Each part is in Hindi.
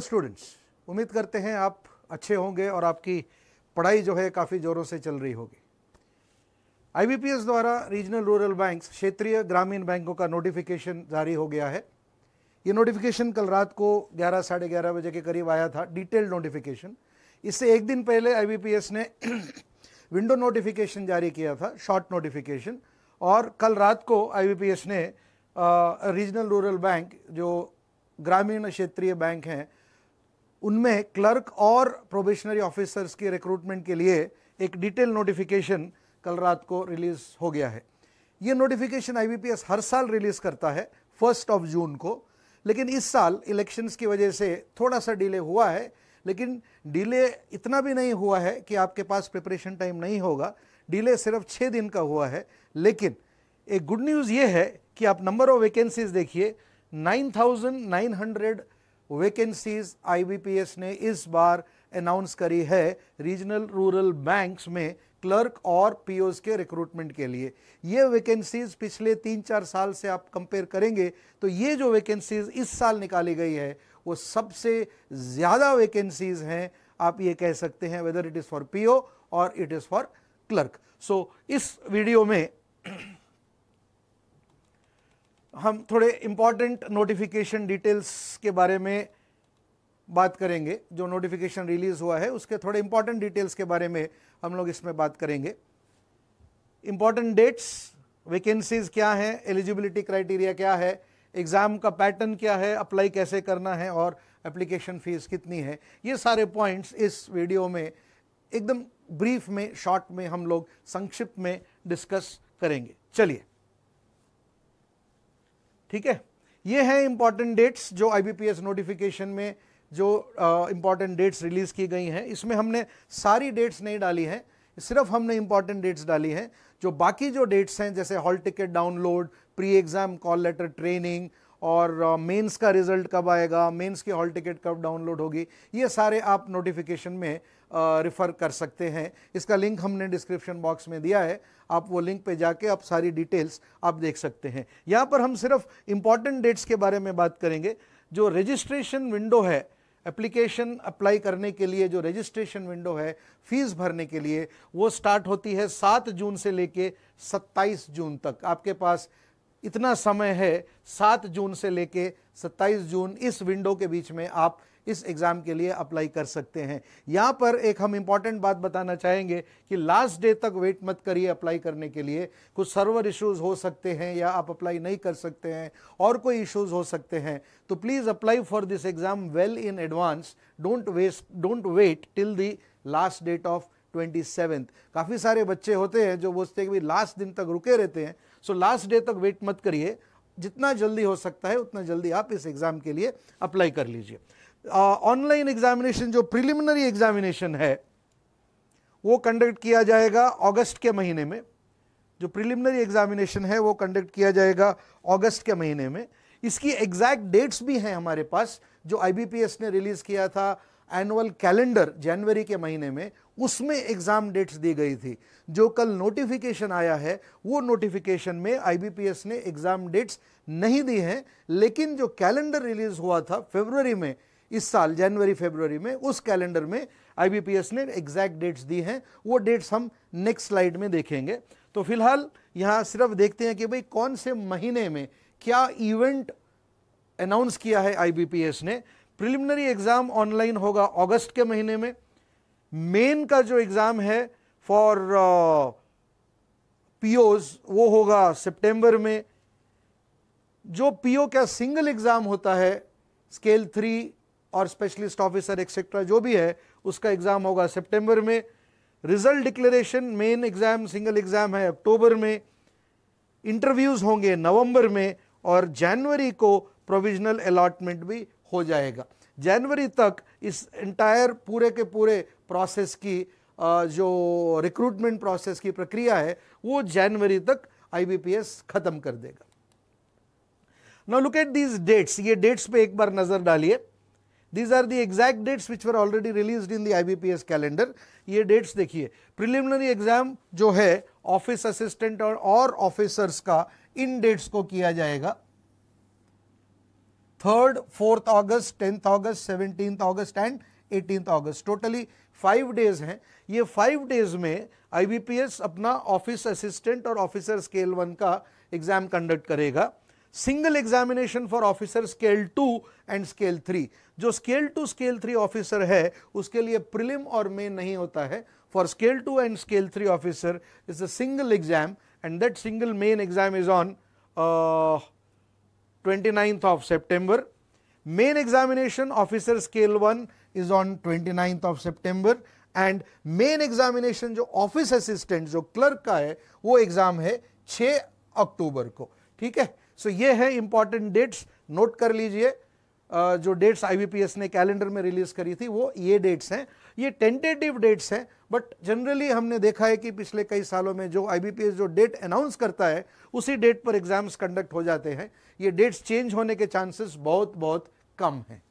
स्टूडेंट्स उम्मीद करते हैं आप अच्छे होंगे और आपकी पढ़ाई जो है काफ़ी ज़ोरों से चल रही होगी आईबीपीएस द्वारा रीजनल रूरल बैंक्स क्षेत्रीय ग्रामीण बैंकों का नोटिफिकेशन जारी हो गया है ये नोटिफिकेशन कल रात को ग्यारह साढ़े ग्यारह बजे के करीब आया था डिटेल्ड नोटिफिकेशन इससे एक दिन पहले आईबीपीएस ने विंडो नोटिफिकेशन जारी किया था शॉर्ट नोटिफिकेशन और कल रात को आईबीपीएस ने रीजनल रूरल बैंक जो ग्रामीण क्षेत्रीय बैंक हैं उनमें क्लर्क और प्रोबेशनरी ऑफिसर्स की रिक्रूटमेंट के लिए एक डिटेल नोटिफिकेशन कल रात को रिलीज़ हो गया है ये नोटिफिकेशन आईबीपीएस हर साल रिलीज़ करता है फर्स्ट ऑफ जून को लेकिन इस साल इलेक्शंस की वजह से थोड़ा सा डिले हुआ है लेकिन डिले इतना भी नहीं हुआ है कि आपके पास प्रिपरेशन टाइम नहीं होगा डिले सिर्फ छः दिन का हुआ है लेकिन एक गुड न्यूज़ ये है कि आप नंबर ऑफ वैकेंसीज देखिए nine thousand nine hundred vacancies IBPS ने इस बार अनाउंस करी है रीजनल रूरल बैंक्स में क्लर्क और पीओ के रिक्रूटमेंट के लिए ये वैकेंसीज पिछले तीन चार साल से आप कंपेयर करेंगे तो ये जो वैकेंसीज इस साल निकाली गई है वो सबसे ज़्यादा वैकेंसीज हैं आप ये कह सकते हैं whether it is for PO और it is for clerk so इस वीडियो में हम थोड़े इम्पॉर्टेंट नोटिफिकेशन डिटेल्स के बारे में बात करेंगे जो नोटिफिकेशन रिलीज़ हुआ है उसके थोड़े इम्पॉर्टेंट डिटेल्स के बारे में हम लोग इसमें बात करेंगे इम्पॉर्टेंट डेट्स वैकेंसीज़ क्या हैं एलिजिबिलिटी क्राइटेरिया क्या है एग्ज़ाम का पैटर्न क्या है अप्लाई कैसे करना है और एप्लीकेशन फ़ीस कितनी है ये सारे पॉइंट्स इस वीडियो में एकदम ब्रीफ में शॉर्ट में हम लोग संक्षिप्त में डिस्कस करेंगे चलिए ठीक है ये हैं इंपॉर्टेंट डेट्स जो आईबीपीएस नोटिफिकेशन में जो इम्पॉर्टेंट डेट्स रिलीज़ की गई हैं इसमें हमने सारी डेट्स नहीं डाली हैं सिर्फ हमने इंपॉर्टेंट डेट्स डाली हैं जो बाकी जो डेट्स हैं जैसे hall ticket download pre exam call letter training और मेंस uh, का रिज़ल्ट कब आएगा मेंस की हॉल टिकट कब डाउनलोड होगी ये सारे आप नोटिफिकेशन में रिफ़र कर सकते हैं इसका लिंक हमने डिस्क्रिप्शन बॉक्स में दिया है आप वो लिंक पे जाके आप सारी डिटेल्स आप देख सकते हैं यहाँ पर हम सिर्फ इम्पॉर्टेंट डेट्स के बारे में बात करेंगे जो रजिस्ट्रेशन विंडो है एप्लीकेशन अप्लाई करने के लिए जो रजिस्ट्रेशन विंडो है फीस भरने के लिए वो स्टार्ट होती है सात जून से लेके सत्ताईस जून तक आपके पास इतना समय है सात जून से लेके सत्ताईस जून इस विंडो के बीच में आप इस एग्ज़ाम के लिए अप्लाई कर सकते हैं यहां पर एक हम इंपॉर्टेंट बात बताना चाहेंगे कि लास्ट डे तक वेट मत करिए अप्लाई करने के लिए कुछ सर्वर इश्यूज़ हो सकते हैं या आप अप्लाई नहीं कर सकते हैं और कोई इश्यूज़ हो सकते हैं तो please apply for this exam well in advance don't waste don't wait till the last date of twenty seventh काफ़ी सारे बच्चे होते हैं जो बोलते हैं कि लास्ट दिन तक रुके रहते हैं सो लास्ट डे तक वेट मत करिए जितना जल्दी हो सकता है उतना जल्दी आप इस एग्ज़ाम के लिए अप्लाई कर लीजिए ऑनलाइन एग्जामिनेशन जो प्रिलिमिनरी एग्जामिनेशन है वो कंडक्ट किया जाएगा अगस्त के महीने में जो प्रिलिमिनरी एग्जामिनेशन है वो कंडक्ट किया जाएगा अगस्त के महीने में इसकी एग्जैक्ट डेट्स भी हैं हमारे पास जो आईबीपीएस ने रिलीज़ किया था एनुअल कैलेंडर जनवरी के महीने में उसमें एग्ज़ाम डेट्स दी गई थी जो कल नोटिफिकेशन आया है वो नोटिफिकेशन में आईबीपीएस ने एग्ज़ाम डेट्स नहीं दी हैं लेकिन जो कैलेंडर रिलीज़ हुआ था फेबर में इस साल जनवरी फेबरवरी में उस कैलेंडर में आईबीपीएस ने एग्जैक्ट डेट्स दी हैं वो डेट्स हम नेक्स्ट स्लाइड में देखेंगे तो फिलहाल यहाँ सिर्फ देखते हैं कि भाई कौन से महीने में क्या इवेंट अनाउंस किया है आईबीपीएस ने प्रिलिमिनरी एग्ज़ाम ऑनलाइन होगा अगस्त के महीने में मेन का जो एग्ज़ाम है फॉर पीओज uh, वो होगा सितंबर में जो पीओ का सिंगल एग्ज़ाम होता है स्केल थ्री और स्पेशलिस्ट ऑफिसर एक्सेट्रा जो भी है उसका एग्ज़ाम होगा सितंबर में result declaration main exam single exam है अक्टूबर में इंटरव्यूज़ होंगे नवंबर में और जनवरी को प्रोविजनल अलॉटमेंट भी हो जाएगा जनवरी तक इस एंटायर पूरे के पूरे प्रोसेस की जो रिक्रूटमेंट प्रोसेस की प्रक्रिया है वो जनवरी तक आईबीपीएस ख़त्म कर देगा now look at these dates ये डेट्स पे एक बार नज़र डालिए these are the exact dates which were already release in the IBPS calendar ये डेट्स देखिए प्रिलिमिनरी एग्जाम जो है ऑफिस असिस्टेंट और और का इन डेट्स को किया जाएगा third fourth August tenth August seventeenth August and eighteen August totally five days हैं ये फाइव डेज में आईबीपीएस अपना ऑफिस असिस्टेंट और ऑफिसर स्केल वन का एग्जाम कंडक्ट करेगा single examination for officer scale two and scale three जो scale two scale three officer है उसके लिए प्रिलिम और मेन नहीं होता है for scale two and scale three officer is a single exam and that single main exam is on twenty ninth of September main examination officer scale one is on twenty ninth of September and main examination जो ऑफिस असिस्टेंट जो क्लर्क का है वो एग्जाम है छ अक्टूबर को ठीक है सो ये है इंपॉर्टेंट डेट्स नोट कर लीजिए जो डेट्स आईबीपीएस ने कैलेंडर में रिलीज करी थी वो ये डेट्स हैं ये टेंटेटिव डेट्स हैं बट जनरली हमने देखा है कि पिछले कई सालों में जो आईबीपीएस जो डेट अनाउंस करता है उसी डेट पर एग्जाम्स कंडक्ट हो जाते हैं ये डेट्स चेंज होने के चांसेस बहुत बहुत कम हैं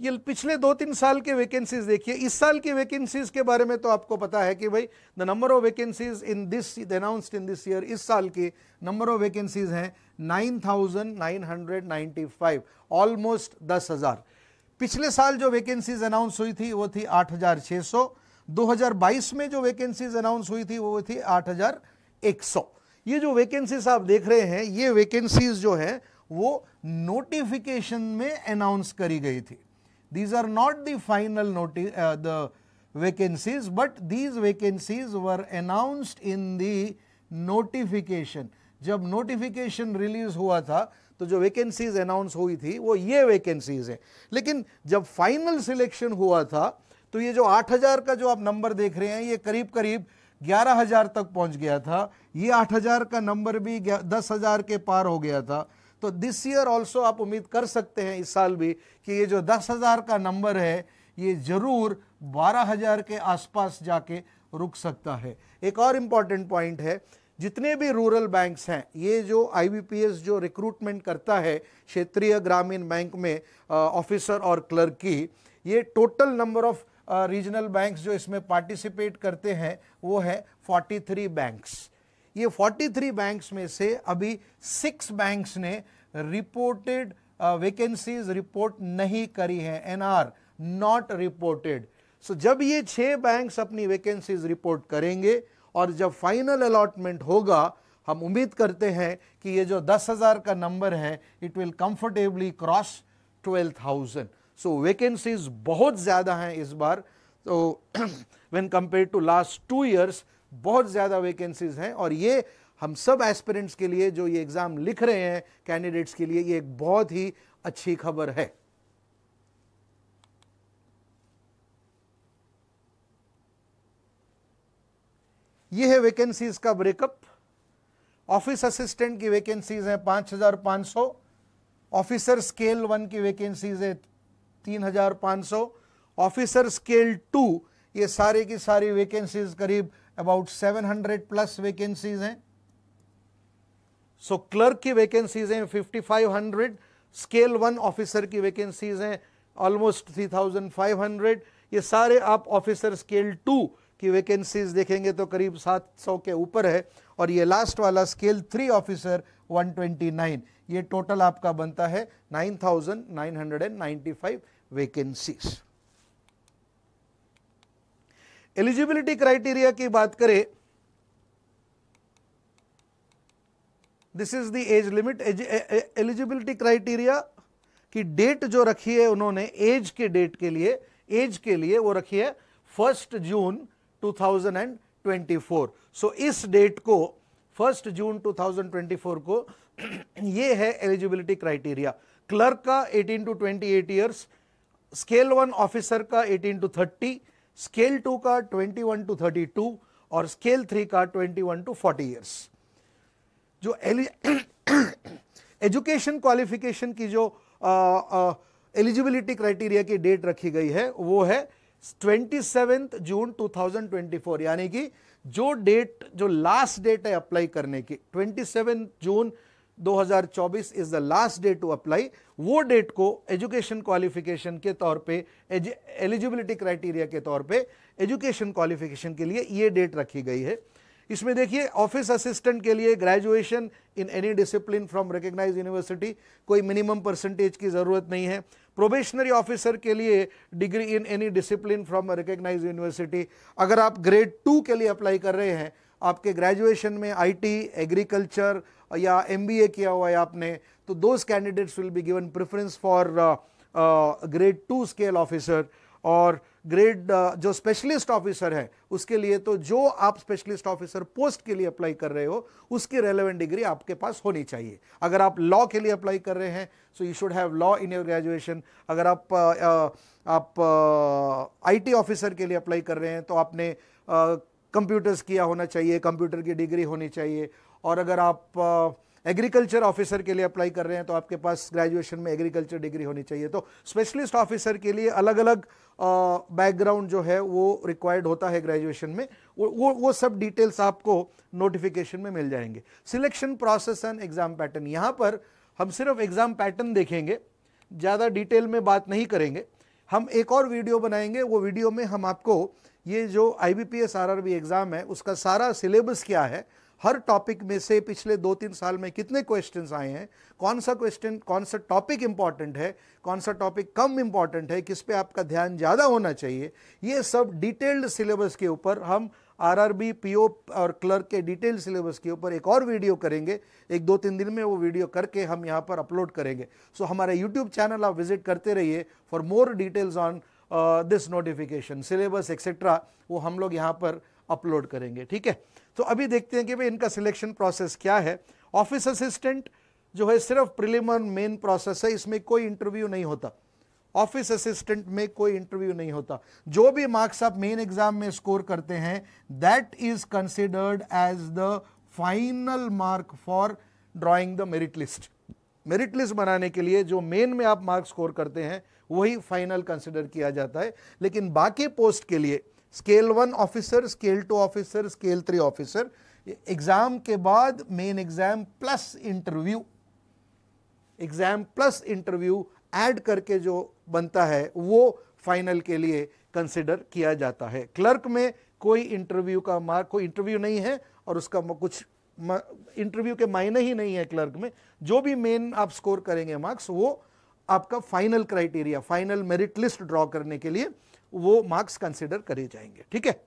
ये पिछले दो तीन साल के वैकेंसीज देखिए इस साल की वैकेंसीज के बारे में तो आपको पता है कि भाई the number of vacancies in this announced in this year इस साल की नंबर ऑफ वैकेंसीज हैं 9,995 ऑलमोस्ट दस हज़ार पिछले साल जो वैकेंसीज अनाउंस हुई थी वो थी 8,600 2022 में जो वैकेंसीज अनाउंस हुई थी वो थी आठ ये जो वैकेंसीज आप देख रहे हैं ये वैकेंसीज जो है वो नोटिफिकेशन में अनाउंस करी गई थी These are not the final notice, uh, the vacancies, but these vacancies were announced in the notification. जब नोटिफिकेशन रिलीज हुआ था तो जो वैकेंसीज अनाउंस हुई थी वो ये वैकेंसीज है लेकिन जब फाइनल सिलेक्शन हुआ था तो ये जो 8000 का जो आप नंबर देख रहे हैं ये करीब करीब 11000 तक पहुंच गया था ये 8000 का नंबर भी 10000 के पार हो गया था तो दिस ईयर ऑल्सो आप उम्मीद कर सकते हैं इस साल भी कि ये जो दस हज़ार का नंबर है ये ज़रूर बारह हज़ार के आसपास जाके रुक सकता है एक और इम्पॉर्टेंट पॉइंट है जितने भी रूरल बैंक्स हैं ये जो आई जो रिक्रूटमेंट करता है क्षेत्रीय ग्रामीण बैंक में ऑफिसर और क्लर्क की ये total number of regional banks जो इसमें पार्टिसिपेट करते हैं वो है 43 बैंक्स ये 43 बैंक्स में से अभी सिक्स बैंक्स ने रिपोर्टेड वैकेंसीज रिपोर्ट नहीं करी है एनआर नॉट रिपोर्टेड सो जब ये छह बैंक्स अपनी वैकेंसीज रिपोर्ट करेंगे और जब फाइनल अलॉटमेंट होगा हम उम्मीद करते हैं कि ये जो दस हज़ार का नंबर है it will comfortably cross twelve thousand so vacancies बहुत ज़्यादा हैं इस बार तो when compare to last two years बहुत ज़्यादा वैकेंसीज़ हैं और ये हम सब एस्पिरेंट्स के लिए जो ये एग्ज़ाम लिख रहे हैं कैंडिडेट्स के लिए ये एक बहुत ही अच्छी खबर है ये है वैकेंसीज़ का ब्रेकअप ऑफिस असिस्टेंट की वैकेंसीज़ हैं 5,500 हज़ार सौ ऑफिसर स्केल वन की वैकेंसीज़ हैं तीन हज़ार सौ ऑफिसर स्केल टू ये सारे की सारी वैकेंसीज़ करीब अबाउट 700 प्लस वैकेंसीज हैं सो क्लर्क की वैकेंसीज हैं 5500 स्केल वन ऑफिसर की वैकेंसीज हैं ऑलमोस्ट 3500 ये सारे आप ऑफिसर स्केल टू की वैकेंसीज देखेंगे तो करीब 700 के ऊपर है और ये लास्ट वाला स्केल थ्री ऑफिसर 129 ये टोटल आपका बनता है 9995 वैकेंसीज़ एलिजिबिलिटी क्राइटेरिया की बात करें this is the age limit eligibility criteria की डेट जो रखी है उन्होंने एज के डेट के लिए एज के लिए वो रखी है फर्स्ट जून 2024 सो इस डेट को फर्स्ट जून 2024 को ये है एलिजिबिलिटी क्राइटेरिया क्लर्क का 18 to 28 years scale one officer का 18 टू 30 स्केल टू का 21 टू 32 और स्केल थ्री का 21 टू 40 ईयर्स जो एजुकेशन क्वालिफिकेशन की जो एलिजिबिलिटी क्राइटेरिया की डेट रखी गई है वो है ट्वेंटी सेवेंथ जून 2024 यानी कि जो डेट जो लास्ट डेट है अप्लाई करने की twenty seven June 2024 2024 is the last day to apply वो डेट को एजुकेशन क्वालिफिकेशन के तौर पे एलिजिबिलिटी क्राइटेरिया के तौर पे एजुकेशन क्वालिफिकेशन के लिए ये डेट रखी गई है इसमें देखिए ऑफिस असिस्टेंट के लिए graduation in any discipline from recognise university कोई मिनिमम परसेंटेज की ज़रूरत नहीं है प्रोबेशनरी ऑफिसर के लिए degree in any discipline from recognise university अगर आप ग्रेड टू के लिए अप्लाई कर रहे हैं आपके ग्रेजुएशन में आईटी एग्रीकल्चर या एम किया हुआ है आपने तो those candidates will be given preference for grade two scale officer और ग्रेड uh, जो स्पेशलिस्ट ऑफिसर है उसके लिए तो जो आप स्पेशलिस्ट ऑफिसर पोस्ट के लिए अप्लाई कर रहे हो उसकी रेलेवेंट डिग्री आपके पास होनी चाहिए अगर आप लॉ के लिए अप्लाई कर रहे हैं so you should have law in your graduation अगर आप uh, uh आप आईटी uh, ऑफिसर के लिए अप्लाई कर रहे हैं तो आपने कंप्यूटर्स uh, किया होना चाहिए कंप्यूटर की डिग्री होनी चाहिए और अगर आप एग्रीकल्चर ऑफिसर के लिए अप्लाई कर रहे हैं तो आपके पास ग्रेजुएशन में एग्रीकल्चर डिग्री होनी चाहिए तो स्पेशलिस्ट ऑफिसर के लिए अलग अलग बैकग्राउंड जो है वो रिक्वायर्ड होता है ग्रेजुएशन में वो वो वो सब डिटेल्स आपको नोटिफिकेशन में मिल जाएंगे selection process and exam pattern यहाँ पर हम सिर्फ एग्जाम पैटर्न देखेंगे ज़्यादा डिटेल में बात नहीं करेंगे हम एक और वीडियो बनाएंगे वो वीडियो में हम आपको ये जो आई बी एग्ज़ाम है उसका सारा सिलेबस क्या है हर टॉपिक में से पिछले दो तीन साल में कितने क्वेश्चंस आए हैं कौन सा क्वेश्चन कौन सा टॉपिक इंपॉर्टेंट है कौन सा टॉपिक कम इंपॉर्टेंट है किस पे आपका ध्यान ज़्यादा होना चाहिए ये सब डिटेल्ड सिलेबस के ऊपर हम आरआरबी पीओ और क्लर्क के डिटेल सिलेबस के ऊपर एक और वीडियो करेंगे एक दो तीन दिन में वो वीडियो करके हम यहाँ पर अपलोड करेंगे सो so, हमारा यूट्यूब चैनल आप विजिट करते रहिए for more details on this notification syllabus etcetera वो हम लोग यहाँ पर अपलोड करेंगे ठीक है तो अभी देखते हैं कि भाई इनका सिलेक्शन प्रोसेस क्या है ऑफिस असिस्टेंट जो है सिर्फ प्रिलिमन मेन प्रोसेस है इसमें कोई इंटरव्यू नहीं होता ऑफिस असिस्टेंट में कोई इंटरव्यू नहीं होता जो भी मार्क्स आप मेन एग्जाम में स्कोर करते हैं that is considered as the final mark for drawing the merit list merit list बनाने के लिए जो मेन में आप मार्क्स स्कोर करते हैं वही फाइनल कंसिडर किया जाता है लेकिन बाकी पोस्ट के लिए scale one officer scale two officer scale three officer exam के बाद main exam plus interview exam plus interview add करके जो बनता है वो फाइनल के लिए कंसिडर किया जाता है क्लर्क में कोई इंटरव्यू का मार्क कोई इंटरव्यू नहीं है और उसका कुछ इंटरव्यू के मायने ही नहीं है क्लर्क में जो भी मेन आप स्कोर करेंगे मार्क्स वो आपका final criteria final merit list draw करने के लिए वो मार्क्स कंसिडर करे जाएंगे ठीक है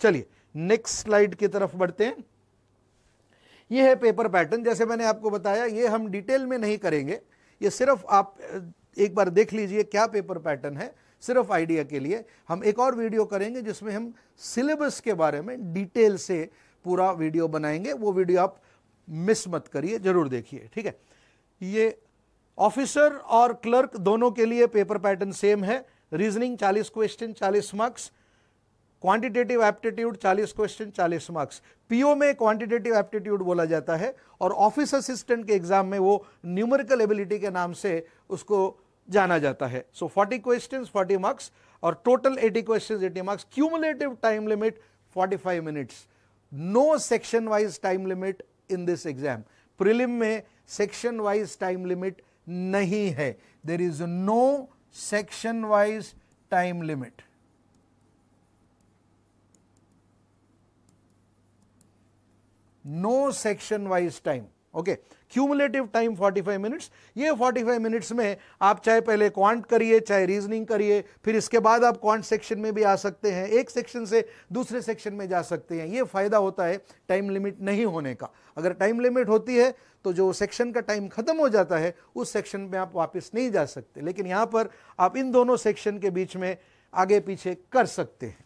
चलिए नेक्स्ट स्लाइड की तरफ बढ़ते हैं ये है पेपर पैटर्न जैसे मैंने आपको बताया ये हम डिटेल में नहीं करेंगे ये सिर्फ आप एक बार देख लीजिए क्या पेपर पैटर्न है सिर्फ आइडिया के लिए हम एक और वीडियो करेंगे जिसमें हम सिलेबस के बारे में डिटेल से पूरा वीडियो बनाएंगे वो वीडियो आप मिस मत करिए जरूर देखिए ठीक है ये ऑफिसर और क्लर्क दोनों के लिए पेपर पैटर्न सेम है reasoning 40 question 40 marks quantitative aptitude 40 question 40 marks PO में क्वांटिटेटिव एप्टीट्यूड बोला जाता है और ऑफिस असिस्टेंट के एग्जाम में वो न्यूमेरिकल एबिलिटी के नाम से उसको जाना जाता है so forty question forty marks और total eighty question eighty marks cumulative time limit forty five minutes no section wise time limit in this exam prelim में सेक्शन वाइज टाइम लिमिट नहीं है there is no section wise time limit. No section wise time. Okay. Cumulative time 45 minutes ये 45 मिनट्स में आप चाहे पहले क्वांट करिए चाहे रीजनिंग करिए फिर इसके बाद आप क्वांट सेक्शन में भी आ सकते हैं एक सेक्शन से दूसरे सेक्शन में जा सकते हैं ये फ़ायदा होता है टाइम लिमिट नहीं होने का अगर टाइम लिमिट होती है तो जो सेक्शन का टाइम ख़त्म हो जाता है उस सेक्शन में आप वापस नहीं जा सकते लेकिन यहाँ पर आप इन दोनों सेक्शन के बीच में आगे पीछे कर सकते हैं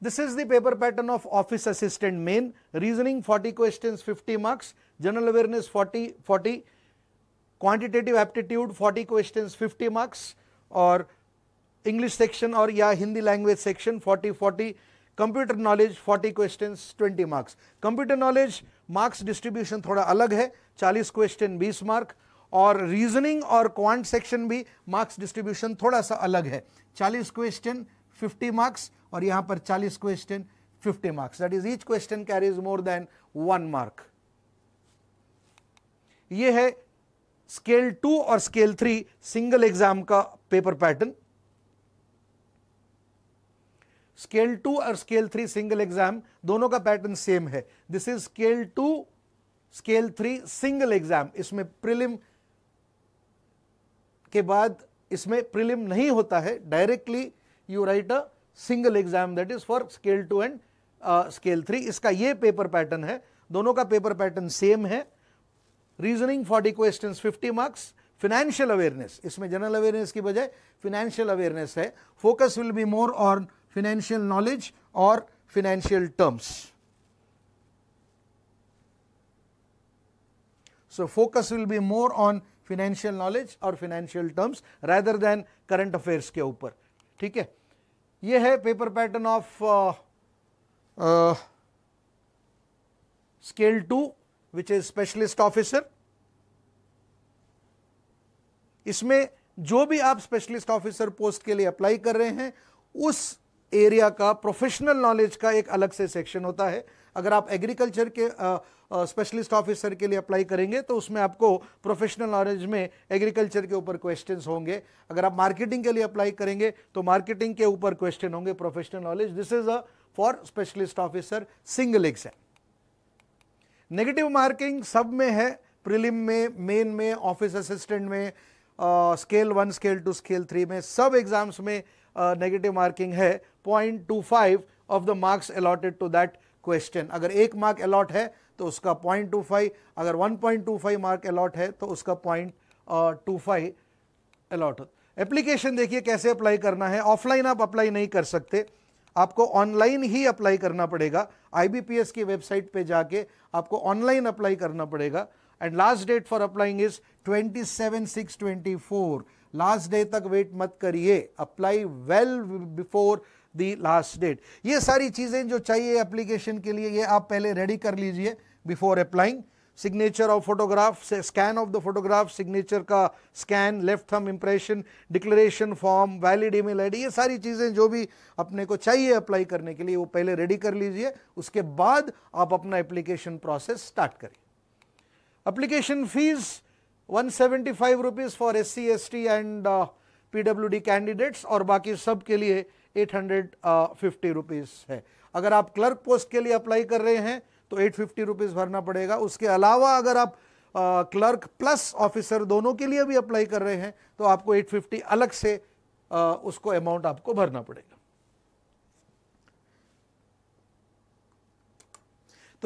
This is the paper pattern of office assistant main, reasoning 40 questions 50 marks, general awareness 40, 40, quantitative aptitude 40 questions 50 marks or English section or yeah Hindi language section 40, 40, computer knowledge 40 questions 20 marks. Computer knowledge marks distribution thoda alag hai. 40 question 20 mark Or reasoning or quant section bhi marks distribution thoda sa alag hai. 40 question. Fifty marks और यहां पर चालीस question fifty marks that is each question carries more than one mark ये है स्केल टू और स्केल थ्री सिंगल एग्जाम का पेपर पैटर्न स्केल टू और स्केल थ्री सिंगल एग्जाम दोनों का पैटर्न सेम है this is scale two scale three single exam इसमें प्रिलिम के बाद इसमें प्रिलिम नहीं होता है directly you write a single exam that is for scale two and scale three इसका ये पेपर पैटर्न है दोनों का पेपर पैटर्न सेम है reasoning forty question fifty marks financial awareness इसमें जनरल अवेयरनेस की बजाय फिनेंशियल अवेयरनेस है focus will be more on financial knowledge और financial terms so focus will be more on financial knowledge और financial terms rather than current affairs के ऊपर ठीक है ये है paper pattern of scale two which is specialist officer इसमें जो भी आप स्पेशलिस्ट ऑफिसर पोस्ट के लिए अप्लाई कर रहे हैं उस एरिया का प्रोफेशनल नॉलेज का एक अलग से सेक्शन होता है अगर आप एग्रीकल्चर के स्पेशलिस्ट ऑफिसर के लिए अप्लाई करेंगे तो उसमें आपको प्रोफेशनल नॉलेज में एग्रीकल्चर के ऊपर क्वेश्चन होंगे अगर आप मार्केटिंग के लिए अप्लाई करेंगे तो मार्केटिंग के ऊपर क्वेश्चन होंगे professional knowledge this is a for specialist officer single exam negative marking सब में है प्रिलिम में मेन में ऑफिस असिस्टेंट में scale one scale two scale three में सब एग्जाम्स में नेगेटिव uh, मार्किंग है point two five of the marks allotted to that question अगर एक मार्क अलॉट है तो उसका पॉइंट टू फाइव अगर one point two five mark allot है तो उसका point two five allot application देखिए कैसे अप्लाई करना है ऑफलाइन आप अप्लाई नहीं कर सकते आपको ऑनलाइन ही अप्लाई करना पड़ेगा आईबीपीएस की वेबसाइट पे जाके आपको ऑनलाइन अप्लाई करना पड़ेगा and last date for applying is twenty seven six twenty four last day तक वेट मत करिए apply well before the last date ये सारी चीज़ें जो चाहिए एप्लीकेशन के लिए ये आप पहले रेडी कर लीजिए before applying signature of photograph scan of the photograph signature का scan left thumb impression declaration form valid email ID ये सारी चीज़ें जो भी अपने को चाहिए अप्लाई करने के लिए वो पहले रेडी कर लीजिए उसके बाद आप अपना एप्लीकेशन प्रोसेस स्टार्ट करिए application fees 175 rupees S SC ST and uh, D candidates और बाकी सब के लिए एट हंड्रेड फिफ्टी रुपीज़ है अगर आप क्लर्क पोस्ट के लिए अप्लाई कर रहे हैं तो एट फिफ्टी रुपीज़ भरना पड़ेगा उसके अलावा अगर आप क्लर्क प्लस ऑफिसर दोनों के लिए भी अप्लाई कर रहे हैं तो आपको एट फिफ्टी अलग से आ, उसको अमाउंट आपको भरना पड़ेगा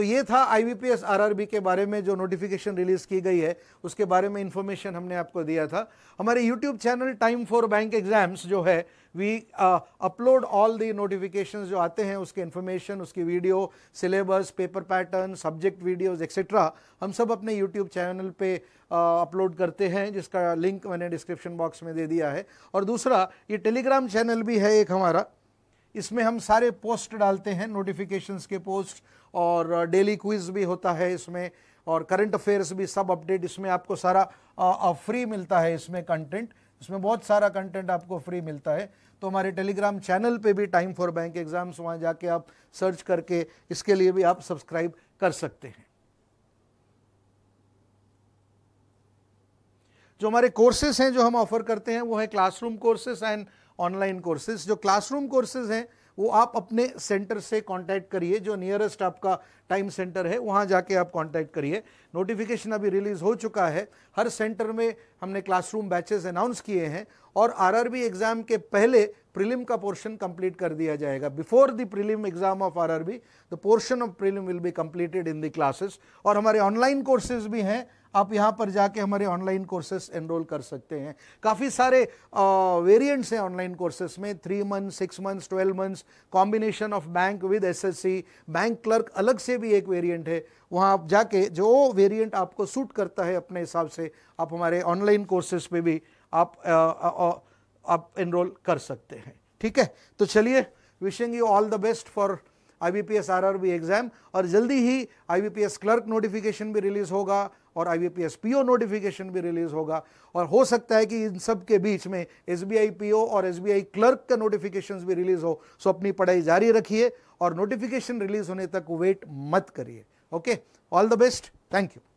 तो ये था आईवीपीएस आरआरबी के बारे में जो नोटिफिकेशन रिलीज की गई है उसके बारे में इन्फॉर्मेशन हमने आपको दिया था हमारे YouTube channel time for bank exams जो है we upload all the notification जो आते हैं उसके इन्फॉर्मेशन उसकी video syllabus paper pattern subject videos etcetera हम सब अपने यूट्यूब चैनल पे अपलोड uh, करते हैं जिसका लिंक मैंने डिस्क्रिप्शन बॉक्स में दे दिया है और दूसरा ये टेलीग्राम चैनल भी है एक हमारा इसमें हम सारे पोस्ट डालते हैं नोटिफिकेशंस के पोस्ट और डेली uh, क्विज भी होता है इसमें और करंट अफेयर्स भी सब अपडेट इसमें आपको सारा आ, uh, फ्री uh, मिलता है इसमें कंटेंट इसमें बहुत सारा कंटेंट आपको फ्री मिलता है तो हमारे टेलीग्राम चैनल पे भी टाइम फॉर बैंक एग्जाम्स वहाँ जाके आप सर्च करके इसके लिए भी आप सब्सक्राइब कर सकते हैं जो हमारे कोर्सेज हैं जो हम ऑफर करते हैं वो है classroom courses and online courses जो क्लासरूम कोर्सेज हैं वो आप अपने सेंटर से कांटेक्ट करिए जो नियरेस्ट आपका टाइम सेंटर है वहाँ जाके आप कांटेक्ट करिए नोटिफिकेशन अभी रिलीज़ हो चुका है हर सेंटर में हमने क्लासरूम बैचेस अनाउंस किए हैं और आरआरबी एग्ज़ाम के पहले प्रीलिम का पोर्शन कंप्लीट कर दिया जाएगा before the prelim exam of RRB the portion of prelim will be completed in the classes और हमारे ऑनलाइन कोर्सेज भी हैं आप यहाँ पर जाके हमारे ऑनलाइन कोर्सेस एनरोल कर सकते हैं काफ़ी सारे वेरिएंट्स हैं ऑनलाइन कोर्सेस में three month six months twelve months combination of bank with SSC bank clerk अलग से भी एक वेरिएंट है वहाँ आप जाके जो वेरिएंट आपको सूट करता है अपने हिसाब से आप हमारे ऑनलाइन कोर्सेज पर भी आप आ, आ, आ, आप एनरोल कर सकते हैं ठीक है तो चलिए wishing you all the best for I B P S R R B exam और जल्दी ही I B P S clerk notification भी रिलीज़ होगा और I B P S P O notification भी रिलीज़ होगा और हो सकता है कि इन सब के बीच में S B I P O और एस बी आई क्लर्क का नोटिफिकेशन भी रिलीज़ हो सो अपनी पढ़ाई जारी रखिए और नोटिफिकेशन रिलीज़ होने तक वेट मत करिए okay all the best thank you